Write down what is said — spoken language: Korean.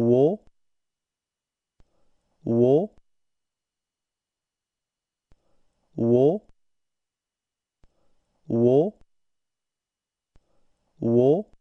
오, 오, 오, 오, 오,